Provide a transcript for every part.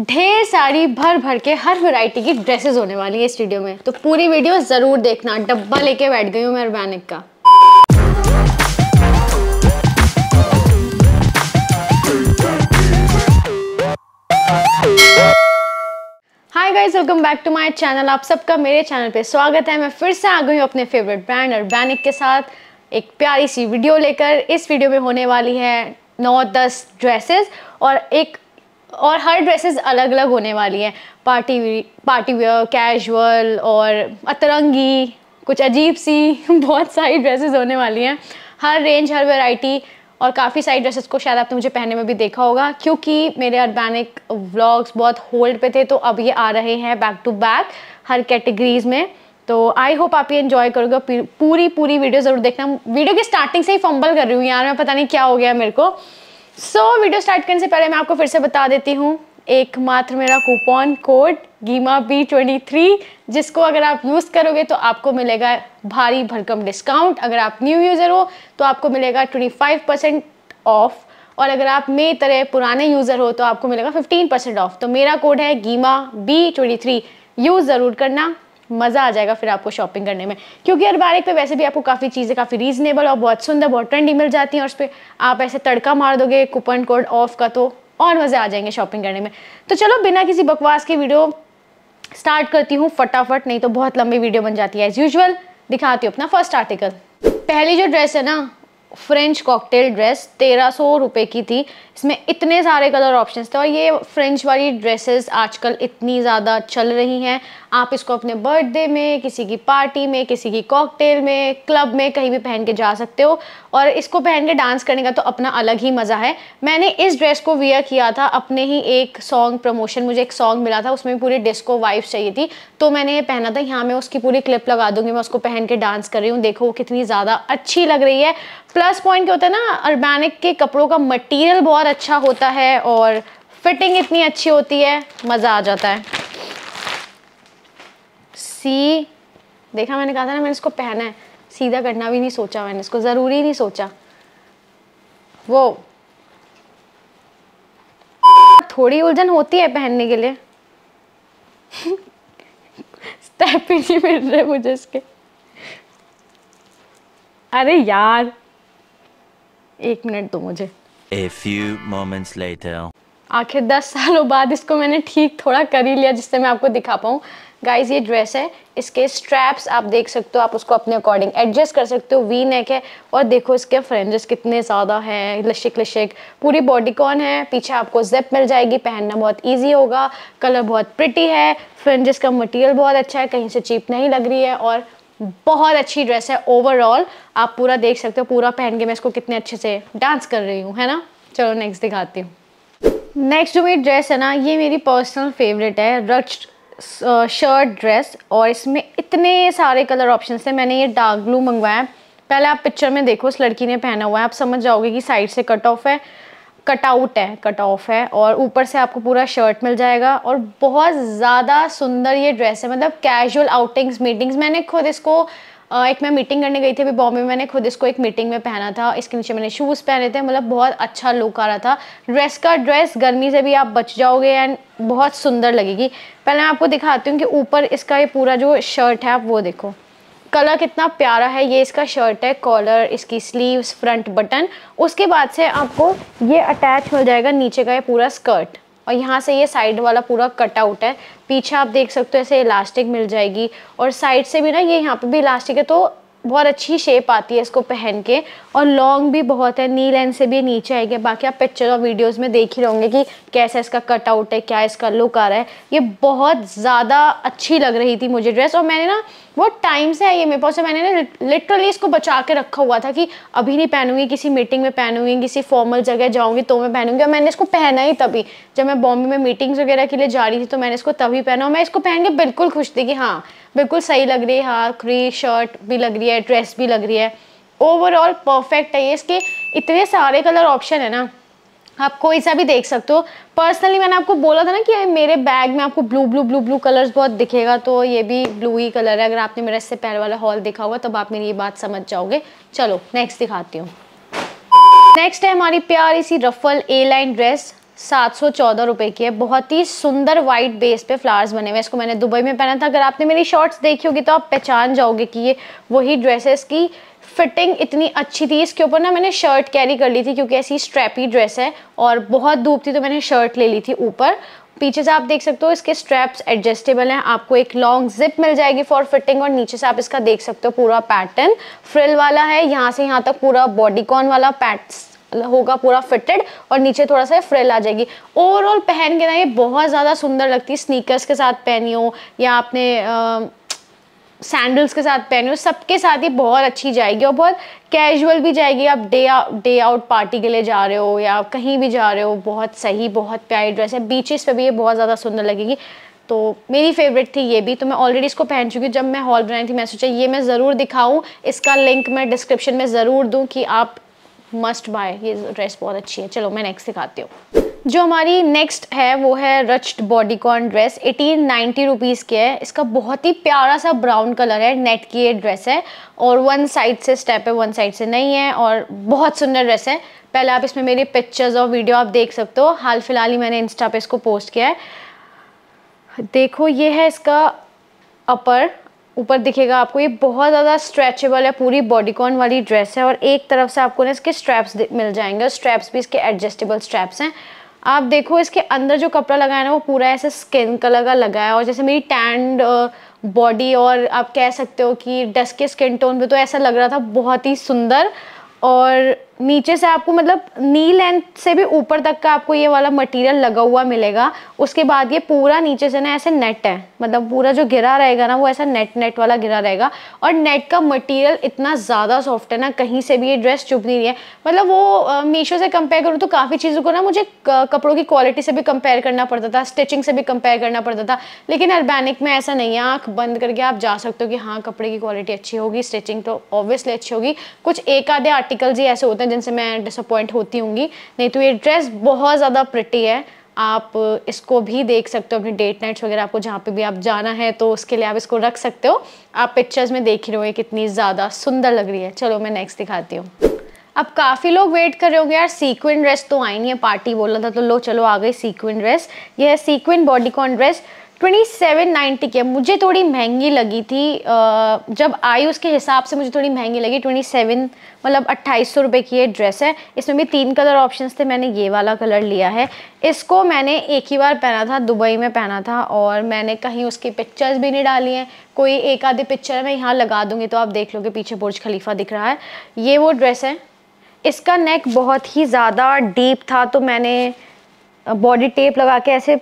ढेर सारी भर भर के हर वैरायटी की ड्रेसेस होने वाली है इस वीडियो में तो पूरी वीडियो ज़रूर देखना डब्बा लेके बैठ गई हूँ मैं अरबैनिक का hi guys welcome back to my channel आप सबका मेरे चैनल पे स्वागत है मैं फिर से आ गई हूँ अपने फेवरेट ब्रांड अरबैनिक के साथ एक प्यारी सी वीडियो लेकर इस वीडियो में होने वाली है नौ दस ड्रेसेस और एक और हर ड्रेसेस अलग अलग होने वाली हैं पार्टी पार्टी वेयर कैजुअल और अतरंगी कुछ अजीब सी बहुत सारी ड्रेसेस होने वाली हैं हर रेंज हर वैरायटी और काफ़ी सारी ड्रेसेस को शायद आपने मुझे पहने में भी देखा होगा क्योंकि मेरे अर्बैनिक व्लॉग्स बहुत होल्ड पे थे तो अब ये आ रहे हैं बैक टू बैक हर कैटेगरीज में तो आई होप आप ये इन्जॉय करोगे पूरी पूरी वीडियो ज़रूर देखना वीडियो की स्टार्टिंग से ही फंबल कर रही हूँ यार मैं पता नहीं क्या हो गया मेरे को सो so, वीडियो स्टार्ट करने से पहले मैं आपको फिर से बता देती हूँ एक मात्र मेरा कूपन कोड गीमा बी ट्वेंटी थ्री जिसको अगर आप यूज़ करोगे तो आपको मिलेगा भारी भरकम डिस्काउंट अगर आप न्यू यूज़र हो तो आपको मिलेगा ट्वेंटी फाइव परसेंट ऑफ और अगर आप मेरी तरह पुराने यूज़र हो तो आपको मिलेगा फिफ्टीन परसेंट ऑफ तो मेरा कोड है गीमा बी ट्वेंटी थ्री यूज़ ज़रूर करना मज़ा आ जाएगा फिर आपको शॉपिंग करने में क्योंकि अरबारिक पे वैसे भी आपको काफ़ी चीज़ें काफ़ी रीजनेबल और बहुत सुंदर बहुत ट्रेंडी मिल जाती हैं और उस पर आप ऐसे तड़का मार दोगे कूपन कोड ऑफ का तो और मज़े आ जाएंगे शॉपिंग करने में तो चलो बिना किसी बकवास के वीडियो स्टार्ट करती हूँ फटाफट नहीं तो बहुत लंबी वीडियो बन जाती है एज़ यूजल दिखाती हूँ अपना फर्स्ट आर्टिकल पहली जो ड्रेस है ना फ्रेंच कॉकटेल ड्रेस तेरह सौ रुपये की थी इसमें इतने सारे कलर ऑप्शंस थे और ये फ्रेंच वाली ड्रेसेस आजकल इतनी ज़्यादा चल रही हैं आप इसको अपने बर्थडे में किसी की पार्टी में किसी की कॉकटेल में क्लब में कहीं भी पहन के जा सकते हो और इसको पहन के डांस करने का तो अपना अलग ही मज़ा है मैंने इस ड्रेस को वियर किया था अपने ही एक सॉन्ग प्रमोशन मुझे एक सॉन्ग मिला था उसमें पूरी डिस्को वाइफ चाहिए थी तो मैंने ये पहना था यहाँ मैं उसकी पूरी क्लिप लगा दूँगी मैं उसको पहन के डांस कर रही हूँ देखो वो कितनी ज़्यादा अच्छी लग रही है प्लस पॉइंट क्या होता है ना अर्बैनिक के कपड़ों का मटेरियल बहुत अच्छा होता है और फिटिंग इतनी अच्छी होती है मज़ा आ जाता है सी देखा मैंने कहा था ना मैंने इसको पहना है सीधा करना भी नहीं सोचा मैंने इसको ज़रूरी नहीं सोचा वो थोड़ी उलझन होती है पहनने के लिए स्टेप ही नहीं मिल रहे मुझे इसके अरे यार एक मिनट दो मुझे A few moments later. आखिर दस सालों बाद इसको मैंने ठीक थोड़ा कर ही लिया जिससे मैं आपको दिखा पाऊँ गाइज ये ड्रेस है इसके स्ट्रैप्स आप देख सकते हो आप उसको अपने अकॉर्डिंग एडजस्ट कर सकते हो वी नेक है और देखो इसके फ्रेंजेस कितने ज़्यादा हैं लशिक लशिक पूरी बॉडी कॉन है पीछे आपको जेप मिल जाएगी पहनना बहुत ईजी होगा कलर बहुत प्रिटी है फ्रेंजेस का मटेरियल बहुत अच्छा है कहीं से चीप नहीं लग रही है और बहुत अच्छी ड्रेस है ओवरऑल आप पूरा देख सकते हो पूरा पहन के मैं इसको कितने अच्छे से डांस कर रही हूँ है ना चलो नेक्स्ट दिखाती हूँ नेक्स्ट जो मेरी ड्रेस है ना ये मेरी पर्सनल फेवरेट है रच शर्ट ड्रेस और इसमें इतने सारे कलर ऑप्शन है मैंने ये डार्क ब्लू मंगवाया है पहले आप पिक्चर में देखो उस लड़की ने पहना हुआ है आप समझ जाओगे कि साइड से कट ऑफ है कटआउट है कट ऑफ है और ऊपर से आपको पूरा शर्ट मिल जाएगा और बहुत ज़्यादा सुंदर ये ड्रेस है मतलब कैजुअल आउटिंग्स मीटिंग्स मैंने खुद इसको एक मैं मीटिंग करने गई थी अभी बॉम्बे में मैंने खुद इसको एक मीटिंग में पहना था इसके नीचे मैंने शूज़ पहने थे मतलब बहुत अच्छा लुक आ रहा था ड्रेस का ड्रेस गर्मी से भी आप बच जाओगे एंड बहुत सुंदर लगेगी पहले मैं आपको दिखाती हूँ कि ऊपर इसका ये पूरा जो शर्ट है आप वो देखो कलर कितना प्यारा है ये इसका शर्ट है कॉलर इसकी स्लीव्स फ्रंट बटन उसके बाद से आपको ये अटैच हो जाएगा नीचे का ये पूरा स्कर्ट और यहाँ से ये साइड वाला पूरा कट आउट है पीछे आप देख सकते हो ऐसे इलास्टिक मिल जाएगी और साइड से भी ना ये यहाँ पे भी इलास्टिक है तो बहुत अच्छी शेप आती है इसको पहन के और लॉन्ग भी बहुत है नी लेंथ से भी नीचे आएगी बाकी आप पिक्चर और वीडियोस में देख ही रहोगे कि कैसा इसका कटआउट है क्या इसका लुक आ रहा है ये बहुत ज़्यादा अच्छी लग रही थी मुझे ड्रेस और मैंने ना बहुत टाइम से है ये मेरे पास मैंने ना लिटरली इसको बचा के रखा हुआ था कि अभी नहीं पहनूंगी किसी मीटिंग में पहनूंगी किसी फॉर्मल जगह जाऊंगी तो मैं पहनूंगी और मैंने इसको पहना ही तभी जब मैं बॉम्बे में मीटिंग्स वगैरह के लिए जा रही थी तो मैंने इसको तभी पहना और मैं इसको पहन के बिल्कुल खुश थी कि हाँ बिल्कुल सही लग रही है हाँ क्री शर्ट भी लग रही है ड्रेस भी लग रही है ओवरऑल परफेक्ट है ये इसके इतने सारे कलर ऑप्शन है ना आप कोई सा भी देख सकते हो पर्सनली मैंने आपको बोला था ना कि मेरे बैग में आपको blue blue blue blue colours बहुत दिखेगा तो ये भी ब्लू ही कलर है अगर आपने मेरा इससे पहले वाला हॉल देखा होगा तब आप मेरी ये बात समझ जाओगे चलो नेक्स्ट दिखाती हूँ नेक्स्ट है हमारी प्यारी सी रफल ए लाइन ड्रेस सात सौ चौदह रुपए की है बहुत ही सुंदर वाइट बेस पे फ्लावर्स बने हुए हैं इसको मैंने दुबई में पहना था अगर आपने मेरी शॉर्ट्स देखी होगी तो आप पहचान जाओगे कि ये वही ड्रेसेस की फिटिंग इतनी अच्छी थी इसके ऊपर ना मैंने शर्ट कैरी कर ली थी क्योंकि ऐसी स्ट्रैपी ड्रेस है और बहुत धूप थी तो मैंने शर्ट ले ली थी ऊपर पीछे से आप देख सकते हो इसके स्ट्रैप्स एडजस्टेबल हैं आपको एक लॉन्ग जिप मिल जाएगी फॉर फिटिंग और नीचे से आप इसका देख सकते हो पूरा पैटर्न फ्रिल वाला है यहाँ से यहाँ तक पूरा बॉडीकॉन वाला पैट्स होगा पूरा फिटेड और नीचे थोड़ा सा फ्रिल आ जाएगी ओवरऑल पहन के ना ये बहुत ज़्यादा सुंदर लगती है स्नीकर्स के साथ पहनी हो या आपने आ, सैंडल्स के साथ पहने हो सबके साथ ही बहुत अच्छी जाएगी और बहुत कैजुअल भी जाएगी आप डे डे आउट पार्टी के लिए जा रहे हो या कहीं भी जा रहे हो बहुत सही बहुत प्यारी ड्रेस है बीचेस पे भी ये बहुत ज़्यादा सुंदर लगेगी तो मेरी फेवरेट थी ये भी तो मैं ऑलरेडी इसको पहन चुकी हूँ जब मैं हॉल बनाई थी मैं सोचा ये मैं ज़रूर दिखाऊँ इसका लिंक मैं डिस्क्रिप्शन में ज़रूर दूँ कि आप मस्ट बाय ये ड्रेस बहुत अच्छी है चलो मैं नेक्स्ट दिखाती हूँ जो हमारी नेक्स्ट है वो है ruched bodycon dress eighteen ninety rupees की है इसका बहुत ही प्यारा सा ब्राउन कलर है नेट की ये ड्रेस है और वन साइड से स्टेप है वन साइड से नहीं है और बहुत सुंदर ड्रेस है पहले आप इसमें मेरे पिक्चर्स और वीडियो आप देख सकते हो हाल फिलहाल ही मैंने इंस्टा पे इसको पोस्ट किया है देखो ये है इसका अपर ऊपर दिखेगा आपको ये बहुत ज़्यादा स्ट्रेचेबल है पूरी बॉडीकॉन वाली ड्रेस है और एक तरफ से आपको ना इसके स्ट्रैप्स मिल जाएंगे और स्ट्रैप्स भी इसके एडजस्टेबल स्ट्रैप्स हैं आप देखो इसके अंदर जो कपड़ा लगाया ना वो पूरा ऐसे स्किन कलर का लगाया है और जैसे मेरी टैंड बॉडी और आप कह सकते हो कि के स्किन टोन पर तो ऐसा लग रहा था बहुत ही सुंदर और नीचे से आपको मतलब नी लेंथ से भी ऊपर तक का आपको ये वाला मटेरियल लगा हुआ मिलेगा उसके बाद ये पूरा नीचे से ना ऐसे नेट है मतलब पूरा जो गिरा रहेगा ना वो ऐसा नेट नेट वाला गिरा रहेगा और नेट का मटेरियल इतना ज़्यादा सॉफ्ट है ना कहीं से भी ये ड्रेस चुभ नहीं रही है मतलब वो मीशो से कंपेयर करूँ तो काफ़ी चीज़ों को ना मुझे कपड़ों की क्वालिटी से भी कंपेयर करना पड़ता था स्टिचिंग से भी कंपेयर करना पड़ता था लेकिन अर्बैनिक में ऐसा नहीं है आँख बंद करके आप जा सकते हो कि हाँ कपड़े की क्वालिटी अच्छी होगी स्टिचिंग तो ऑब्वियसली अच्छी होगी कुछ एक आधे आर्टिकल्स ही ऐसे होते हैं हैं जिनसे मैं डिसअपॉइंट होती हूँगी नहीं तो ये ड्रेस बहुत ज़्यादा प्रिटी है आप इसको भी देख सकते हो अपने डेट नाइट्स वगैरह आपको जहाँ पे भी आप जाना है तो उसके लिए आप इसको रख सकते हो आप पिक्चर्स में देख ही हो कितनी ज़्यादा सुंदर लग रही है चलो मैं नेक्स्ट दिखाती हूँ अब काफ़ी लोग वेट कर रहे होंगे यार सीक्वेंट ड्रेस तो आई नहीं है पार्टी बोला था तो लो चलो आ गई सीक्वेंट ड्रेस यह है sequin bodycon dress twenty seven ninety की मुझे थोड़ी महंगी लगी थी जब आई उसके हिसाब से मुझे थोड़ी महंगी लगी ट्वेंटी सेवन मतलब अट्ठाईस सौ रुपये की ये ड्रेस है इसमें भी तीन कलर ऑप्शंस थे मैंने ये वाला कलर लिया है इसको मैंने एक ही बार पहना था दुबई में पहना था और मैंने कहीं उसकी पिक्चर्स भी नहीं डाली हैं कोई एक आधी पिक्चर मैं यहाँ लगा दूँगी तो आप देख लोगे पीछे बुर्ज खलीफा दिख रहा है ये वो ड्रेस है इसका नेक बहुत ही ज़्यादा डीप था तो मैंने बॉडी टेप लगा के ऐसे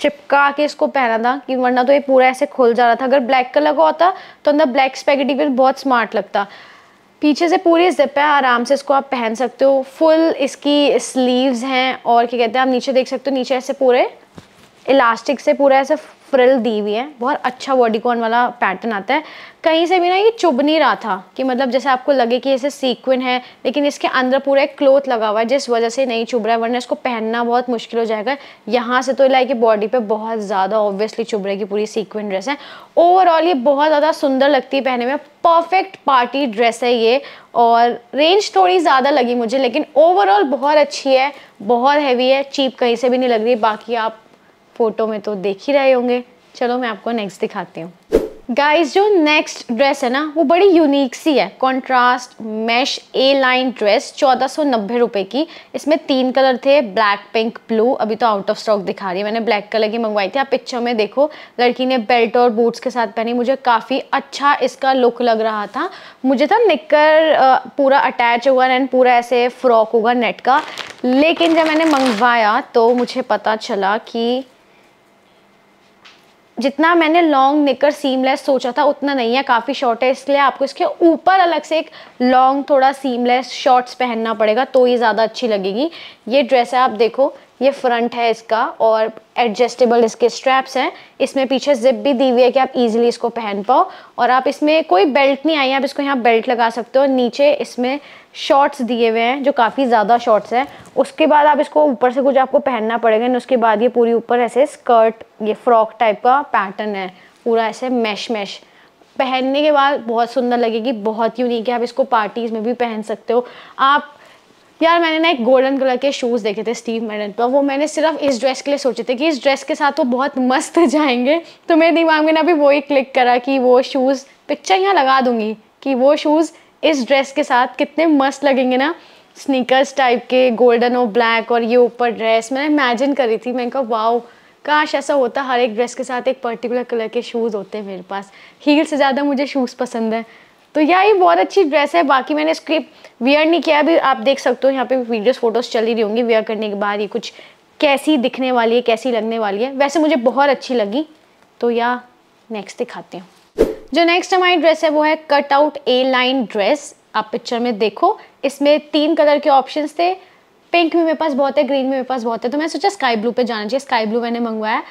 चिपका के इसको पहना था कि वरना तो ये पूरा ऐसे खुल जा रहा था अगर ब्लैक कलर का होता तो अंदर ब्लैक स्पेगेटी भी बहुत स्मार्ट लगता पीछे से पूरी जिप है आराम से इसको आप पहन सकते हो फुल इसकी स्लीव्स हैं और क्या कहते हैं आप नीचे देख सकते हो नीचे ऐसे पूरे इलास्टिक से पूरा ऐसे फ्रिल दी हुई है बहुत अच्छा बॉडीकॉन वाला पैटर्न आता है कहीं से भी ना ये चुभ नहीं रहा था कि मतलब जैसे आपको लगे कि ऐसे सीक्विन है लेकिन इसके अंदर पूरा एक क्लोथ लगा हुआ है जिस वजह से नहीं चुभ रहा है वरना इसको पहनना बहुत मुश्किल हो जाएगा यहाँ से तो लाइक बॉडी पे बहुत ज़्यादा ऑब्वियसली चुभ रहेगी पूरी सीक्विन ड्रेस है ओवरऑल ये बहुत ज़्यादा सुंदर लगती है पहने में परफेक्ट पार्टी ड्रेस है ये और रेंज थोड़ी ज़्यादा लगी मुझे लेकिन ओवरऑल बहुत अच्छी है बहुत हैवी है चीप कहीं से भी नहीं लग रही बाकी आप फोटो में तो देख ही रहे होंगे चलो मैं आपको नेक्स्ट दिखाती हूँ गाइज जो नेक्स्ट ड्रेस है ना वो बड़ी यूनिक सी है contrast mesh A line dress चौदह सौ नब्बे रुपये की इसमें तीन कलर थे ब्लैक पिंक ब्लू अभी तो आउट ऑफ स्टॉक दिखा रही है मैंने ब्लैक कलर की मंगवाई थी आप पिक्चर में देखो लड़की ने बेल्ट और बूट्स के साथ पहनी मुझे काफ़ी अच्छा इसका लुक लग रहा था मुझे था निकर पूरा अटैच होगा एंड पूरा ऐसे फ्रॉक होगा नेट का लेकिन जब मैंने मंगवाया तो मुझे पता चला कि जितना मैंने लॉन्ग निकर सीमलेस सोचा था उतना नहीं है काफ़ी शॉर्ट है इसलिए आपको इसके ऊपर अलग से एक लॉन्ग थोड़ा सीमलेस शॉर्ट्स पहनना पड़ेगा तो ही ज़्यादा अच्छी लगेगी ये ड्रेस है आप देखो ये फ्रंट है इसका और एडजस्टेबल इसके स्ट्रैप्स हैं इसमें पीछे जिप भी दी हुई है कि आप इजीली इसको पहन पाओ और आप इसमें कोई बेल्ट नहीं आई आप इसको यहाँ बेल्ट लगा सकते हो नीचे इसमें शॉर्ट्स दिए हुए हैं जो काफ़ी ज़्यादा शॉर्ट्स हैं उसके बाद आप इसको ऊपर से कुछ आपको पहनना पड़ेगा एंड उसके बाद ये पूरी ऊपर ऐसे स्कर्ट ये फ्रॉक टाइप का पैटर्न है पूरा ऐसे मैश मैश पहनने के बाद बहुत सुंदर लगेगी बहुत यूनिक है आप इसको पार्टीज़ में भी पहन सकते हो आप यार मैंने ना एक गोल्डन कलर के शूज़ देखे थे स्टीव मैडन पर वो मैंने सिर्फ इस ड्रेस के लिए सोचे थे कि इस ड्रेस के साथ वो बहुत मस्त जाएंगे तो मेरे दिमाग में ना अभी वो ही क्लिक करा कि वो शूज़ पिक्चर यहाँ लगा दूंगी कि वो शूज़ इस ड्रेस के साथ कितने मस्त लगेंगे ना स्नीकर्स टाइप के गोल्डन और ब्लैक और ये ऊपर ड्रेस मैंने इमेजिन करी थी मैंने कहा वाओ काश ऐसा होता हर एक ड्रेस के साथ एक पर्टिकुलर कलर के शूज़ होते हैं मेरे पास हील से ज़्यादा मुझे शूज़ पसंद है तो यह ये बहुत अच्छी ड्रेस है बाकी मैंने इसके वेयर नहीं किया अभी आप देख सकते हो यहाँ पे वीडियोस फोटोज़ चल ही रही होंगी वेयर करने के बाद ये कुछ कैसी दिखने वाली है कैसी लगने वाली है वैसे मुझे बहुत अच्छी लगी तो या नेक्स्ट दिखाती हूँ जो नेक्स्ट हमारी ड्रेस है वो है cut out A line dress आप पिक्चर में देखो इसमें तीन कलर के ऑप्शन थे पिंक में मेरे पास बहुत है ग्रीन में मेरे पास बहुत है तो मैं सोचा स्काई ब्लू पे जाना चाहिए स्काई ब्लू मैंने मंगवाया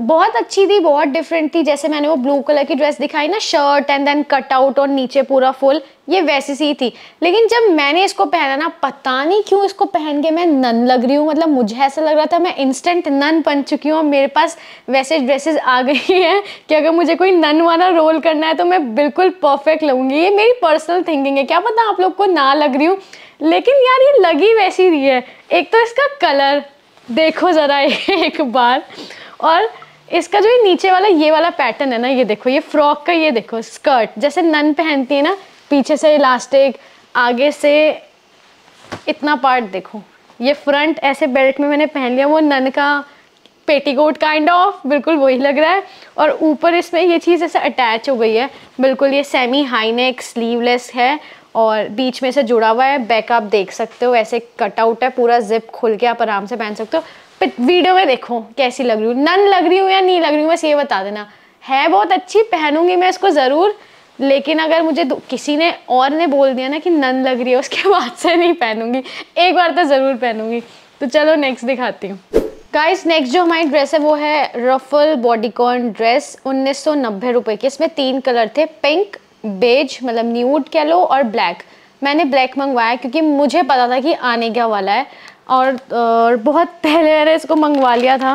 बहुत अच्छी थी बहुत डिफरेंट थी जैसे मैंने वो ब्लू कलर की ड्रेस दिखाई ना shirt and then cut out और नीचे पूरा फुल ये वैसी सी थी लेकिन जब मैंने इसको पहना ना पता नहीं क्यों इसको पहन के मैं नन लग रही हूँ मतलब मुझे ऐसा लग रहा था मैं इंस्टेंट नन बन चुकी हूँ और मेरे पास वैसे ड्रेसेस आ गई हैं कि अगर मुझे कोई नन वाला रोल करना है तो मैं बिल्कुल परफेक्ट लगूंगी ये मेरी पर्सनल थिंकिंग है क्या पता आप लोग को ना लग रही हूँ लेकिन यार ये लगी वैसी रही है एक तो इसका कलर देखो ज़रा एक बार और इसका जो ये नीचे वाला ये वाला पैटर्न है ना ये देखो ये फ्रॉक का ये देखो स्कर्ट जैसे नन पहनती है ना पीछे से इलास्टिक आगे से इतना पार्ट देखो ये फ्रंट ऐसे बेल्ट में मैंने पहन लिया वो नन का पेटीकोट काइंड ऑफ बिल्कुल वही लग रहा है और ऊपर इसमें ये चीज़ ऐसे अटैच हो गई है बिल्कुल ये सेमी हाई नेक स्लीवलेस है और बीच में से जुड़ा हुआ है बैक आप देख सकते हो ऐसे कटआउट है पूरा जिप खुल के आप आराम से पहन सकते हो वीडियो में देखो कैसी लग रही हूँ नन लग रही हूँ या नहीं लग रही हूँ बस ये बता देना है बहुत अच्छी पहनूंगी मैं इसको ज़रूर लेकिन अगर मुझे किसी ने और ने बोल दिया ना कि नन लग रही है उसके बाद से नहीं पहनूंगी एक बार तो ज़रूर पहनूंगी तो चलो नेक्स्ट दिखाती हूँ गाइस नेक्स्ट जो हमारी ड्रेस है वो है रफल बॉडीकॉन ड्रेस उन्नीस सौ नब्बे रुपए की इसमें तीन कलर थे पिंक बेज मतलब न्यूड कह लो और ब्लैक मैंने ब्लैक मंगवाया क्योंकि मुझे पता था कि आने क्या वाला है और, और बहुत पहले मैंने इसको मंगवा लिया था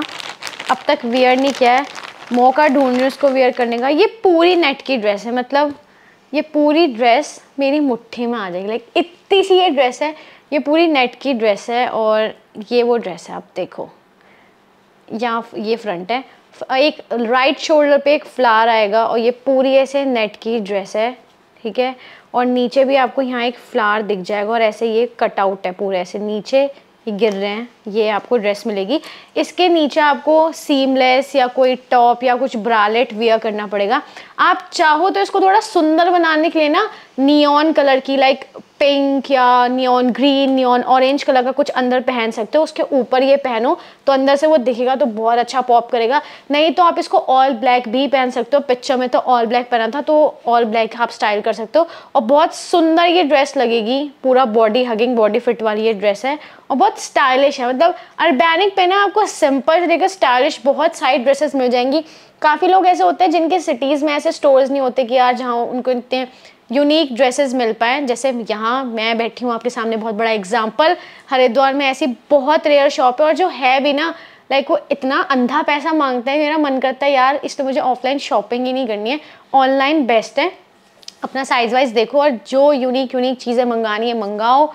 अब तक वियर नहीं किया है मौका ढूंढ रही हूँ इसको करने का ये पूरी नेट की ड्रेस है मतलब ये पूरी ड्रेस मेरी मुट्ठी में आ जाएगी लाइक इतनी सी ये ड्रेस है ये पूरी नेट की ड्रेस है और ये वो ड्रेस है आप देखो यहाँ ये फ्रंट है एक राइट शोल्डर पे एक फ्लावर आएगा और ये पूरी ऐसे नेट की ड्रेस है ठीक है और नीचे भी आपको यहाँ एक फ्लावर दिख जाएगा और ऐसे ये कटआउट है पूरे ऐसे नीचे ये गिर रहे हैं ये आपको ड्रेस मिलेगी इसके नीचे आपको सीमलेस या कोई टॉप या कुछ ब्रालेट वेयर करना पड़ेगा आप चाहो तो इसको थोड़ा सुंदर बनाने के लिए ना नियॉन कलर की लाइक पिंक या neon green neon orange colour का कुछ अंदर पहन सकते हो उसके ऊपर ये पहनो तो अंदर से वो दिखेगा तो बहुत अच्छा पॉप करेगा नहीं तो आप इसको ऑल ब्लैक भी पहन सकते हो पिक्चर में तो ऑल ब्लैक पहना था तो ऑल ब्लैक आप स्टाइल कर सकते हो और बहुत सुंदर ये ड्रेस लगेगी पूरा बॉडी हगिंग बॉडी फिट वाली ये ड्रेस है और बहुत स्टाइलिश है मतलब अर्बैनिक पे ना आपको सिंपल से लेकर स्टाइलिश बहुत सारी ड्रेसेस मिल जाएंगी काफ़ी लोग ऐसे होते हैं जिनके सिटीज़ में ऐसे स्टोर्स नहीं होते कि यार जहाँ उनको इतने यूनिक ड्रेसेस मिल पाए जैसे यहाँ मैं बैठी हूँ आपके सामने बहुत बड़ा एग्जाम्पल हरिद्वार में ऐसी बहुत रेयर शॉप है और जो है भी ना लाइक वो इतना अंधा पैसा मांगता है मेरा मन करता है यार इसलिए तो मुझे ऑफलाइन शॉपिंग ही नहीं करनी है ऑनलाइन बेस्ट है अपना साइज़ वाइज देखो और जो यूनिक यूनिक चीज़ें मंगानी है मंगाओ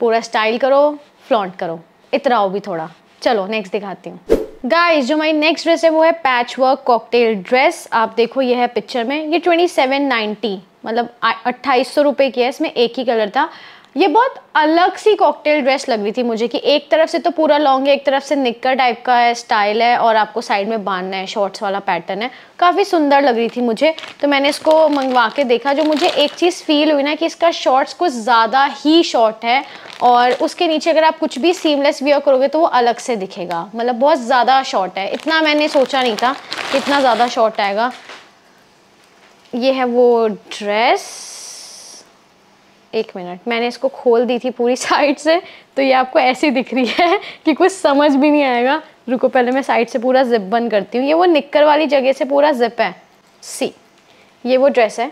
पूरा स्टाइल करो फ्लॉन्ट करो इतराओ भी थोड़ा चलो नेक्स्ट दिखाती हूँ गाइस जो माई नेक्स्ट ड्रेस है वो है पैच वर्क कॉकटेल ड्रेस आप देखो ये है पिक्चर में ये ट्वेंटी सेवन नाइन्टी मतलब अट्ठाईस सौ रुपये की है इसमें एक ही कलर था ये बहुत अलग सी कॉकटेल ड्रेस लग रही थी मुझे कि एक तरफ से तो पूरा लॉन्ग है एक तरफ से निक्कर टाइप का है स्टाइल है और आपको साइड में बांधना है शॉर्ट्स वाला पैटर्न है काफ़ी सुंदर लग रही थी मुझे तो मैंने इसको मंगवा के देखा जो मुझे एक चीज़ फील हुई ना कि इसका शॉर्ट्स कुछ ज़्यादा ही शॉर्ट है और उसके नीचे अगर आप कुछ भी सीमलेस वियर करोगे तो वो अलग से दिखेगा मतलब बहुत ज़्यादा शॉर्ट है इतना मैंने सोचा नहीं था इतना ज़्यादा शॉर्ट आएगा ये है वो ड्रेस एक मिनट मैंने इसको खोल दी थी पूरी साइड से तो ये आपको ऐसी दिख रही है कि कुछ समझ भी नहीं आएगा रुको पहले मैं साइड से पूरा जिप बंद करती हूँ ये वो निक्कर वाली जगह से पूरा जिप है सी ये वो ड्रेस है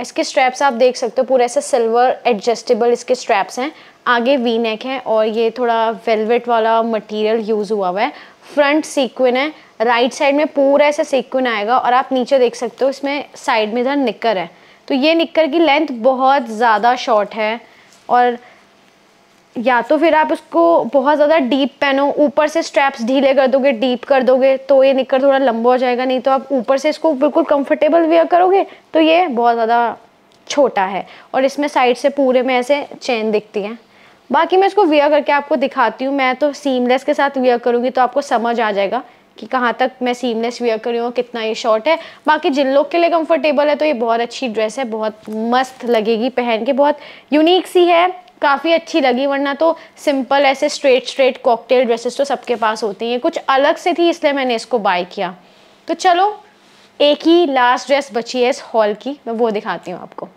इसके स्ट्रैप्स आप देख सकते हो पूरे ऐसे सिल्वर एडजस्टेबल इसके स्ट्रैप्स हैं आगे वी नेक है और ये थोड़ा वेलवेट वाला मटेरियल यूज़ हुआ हुआ है फ्रंट सीक्विन है राइट साइड में पूरा ऐसा सीक्विन आएगा और आप नीचे देख सकते हो इसमें साइड में इधर निक्कर है तो ये निक्कर की लेंथ बहुत ज़्यादा शॉर्ट है और या तो फिर आप उसको बहुत ज़्यादा डीप पहनो ऊपर से स्ट्रैप्स ढीले कर दोगे डीप कर दोगे तो ये निक्कर थोड़ा लंबा हो जाएगा नहीं तो आप ऊपर से इसको बिल्कुल कंफर्टेबल वेयर करोगे तो ये बहुत ज़्यादा छोटा है और इसमें साइड से पूरे में ऐसे चेन दिखती है बाकी मैं इसको वेयर करके आपको दिखाती हूँ मैं तो सीमलेस के साथ वेयर करूँगी तो आपको समझ आ जाएगा कि कहाँ तक मैं सीमलेस वेयर कर रही हूँ कितना ये शॉर्ट है बाकी जिन लोग के लिए कंफर्टेबल है तो ये बहुत अच्छी ड्रेस है बहुत मस्त लगेगी पहन के बहुत यूनिक सी है काफ़ी अच्छी लगी वरना तो सिंपल ऐसे स्ट्रेट स्ट्रेट कॉकटेल ड्रेसेस तो सबके पास होती हैं कुछ अलग से थी इसलिए मैंने इसको बाय किया तो चलो एक ही लास्ट ड्रेस बची है इस हॉल की मैं वो दिखाती हूँ आपको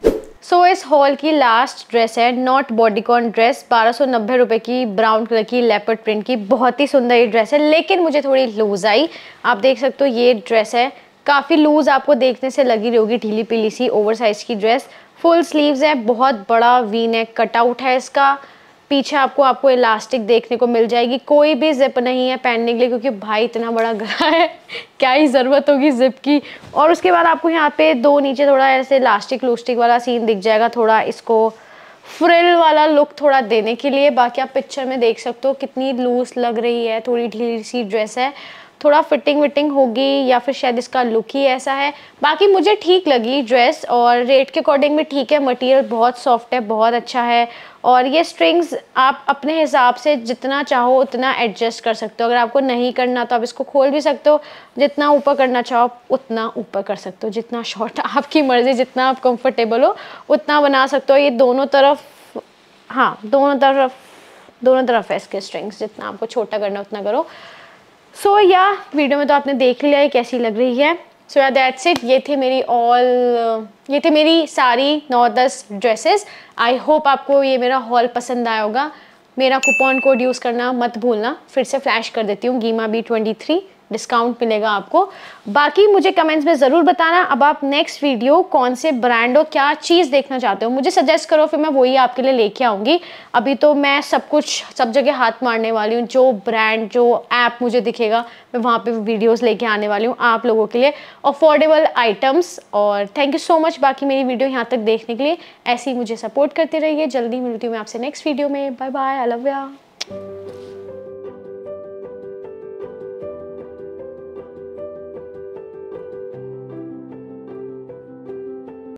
सो इस हॉल की लास्ट ड्रेस है नॉट बॉडीकॉन ड्रेस बारह सौ नब्बे रुपये की ब्राउन कलर की लेपर्ड प्रिंट की बहुत ही सुंदर ये ड्रेस है लेकिन मुझे थोड़ी लूज़ आई आप देख सकते हो ये ड्रेस है काफ़ी लूज़ आपको देखने से लगी रही होगी ढीली पीली सी ओवर साइज़ की ड्रेस फुल स्लीव्स है बहुत बड़ा वी नेक कटआउट है इसका पीछे आपको आपको इलास्टिक देखने को मिल जाएगी कोई भी जिप नहीं है पहनने के लिए क्योंकि भाई इतना बड़ा गला है क्या ही ज़रूरत होगी जिप की और उसके बाद आपको यहाँ पे दो नीचे थोड़ा ऐसे इलास्टिक लूस्टिक वाला सीन दिख जाएगा थोड़ा इसको फ्रिल वाला लुक थोड़ा देने के लिए बाकी आप पिक्चर में देख सकते हो कितनी लूज लग रही है थोड़ी ढीली सी ड्रेस है थोड़ा फिटिंग विटिंग होगी या फिर शायद इसका लुक ही ऐसा है बाकी मुझे ठीक लगी ड्रेस और रेट के अकॉर्डिंग भी ठीक है मटेरियल बहुत सॉफ्ट है बहुत अच्छा है और ये स्ट्रिंग्स आप अपने हिसाब से जितना चाहो उतना एडजस्ट कर सकते हो अगर आपको नहीं करना तो आप इसको खोल भी सकते हो जितना ऊपर करना चाहो उतना ऊपर कर सकते हो जितना शॉर्ट आपकी मर्ज़ी जितना आप कंफर्टेबल हो उतना बना सकते हो ये दोनों तरफ हाँ दोनों तरफ दोनों तरफ है इसके स्ट्रिंग्स जितना आपको छोटा करना उतना करो सो so, या yeah, वीडियो में तो आपने देख लिया है कैसी लग रही है सो या दैट्स इट ये थे मेरी ऑल ये थे मेरी सारी नौ दस ड्रेसेस आई होप आपको ये मेरा हॉल पसंद आया होगा मेरा कूपन कोड यूज़ करना मत भूलना फिर से फ्लैश कर देती हूँ गीमा बी ट्वेंटी थ्री डिस्काउंट मिलेगा आपको बाकी मुझे कमेंट्स में ज़रूर बताना अब आप नेक्स्ट वीडियो कौन से ब्रांड और क्या चीज़ देखना चाहते हो मुझे सजेस्ट करो फिर मैं वही आपके लिए लेके आऊँगी अभी तो मैं सब कुछ सब जगह हाथ मारने वाली हूँ जो ब्रांड जो ऐप मुझे दिखेगा मैं वहाँ पर वीडियोज़ लेके आने वाली हूँ आप लोगों के लिए अफोर्डेबल आइटम्स और थैंक यू सो मच बाकी मेरी वीडियो यहाँ तक देखने के लिए ऐसे ही मुझे सपोर्ट करते रहिए जल्दी मिलती हूँ मैं आपसे नेक्स्ट वीडियो में बाय बाय अलव्या